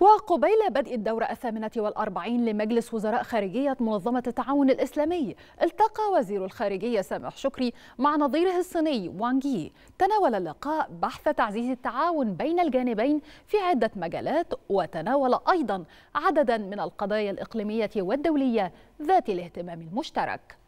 وقبيل بدء الدورة الثامنة والأربعين لمجلس وزراء خارجية منظمة التعاون الإسلامي التقى وزير الخارجية سامح شكري مع نظيره الصيني وانجي تناول اللقاء بحث تعزيز التعاون بين الجانبين في عدة مجالات وتناول أيضا عددا من القضايا الإقليمية والدولية ذات الاهتمام المشترك